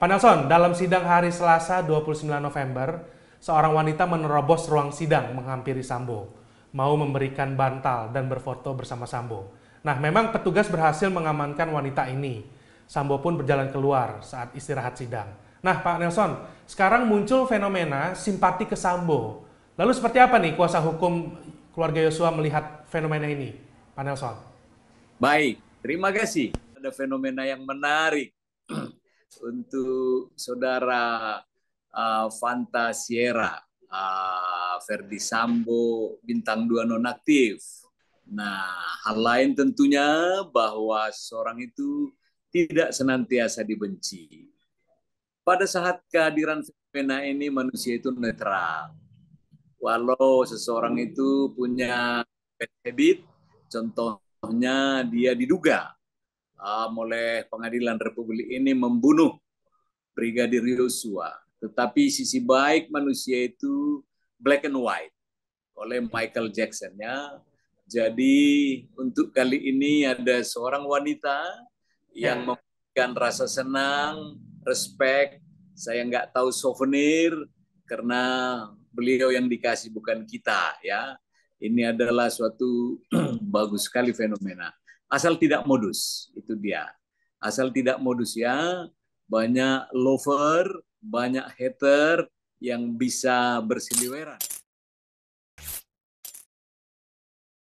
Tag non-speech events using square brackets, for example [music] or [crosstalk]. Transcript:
Pak Nelson, dalam sidang hari Selasa 29 November, seorang wanita menerobos ruang sidang menghampiri Sambo, mau memberikan bantal dan berfoto bersama Sambo. Nah, memang petugas berhasil mengamankan wanita ini. Sambo pun berjalan keluar saat istirahat sidang. Nah, Pak Nelson, sekarang muncul fenomena simpati ke Sambo. Lalu seperti apa nih kuasa hukum keluarga Yosua melihat fenomena ini, Pak Nelson? Baik, terima kasih. Ada fenomena yang menarik [clears throat] untuk saudara uh, Fanta Sierra, uh, Ferdi Sambo, bintang dua nonaktif. Nah, hal lain tentunya bahwa seorang itu tidak senantiasa dibenci. Pada saat kehadiran fenomena ini manusia itu netral. Walau seseorang itu punya habit, contohnya dia diduga um, oleh Pengadilan Republik ini membunuh Brigadir Yosua. Tetapi sisi baik manusia itu black and white oleh Michael Jackson ya. Jadi untuk kali ini ada seorang wanita yang ya. memberikan rasa senang, respect. Saya nggak tahu souvenir karena beliau yang dikasih bukan kita ya. Ini adalah suatu [clears throat] bagus sekali fenomena asal tidak modus itu dia asal tidak modus ya banyak lover banyak hater yang bisa bersiliweran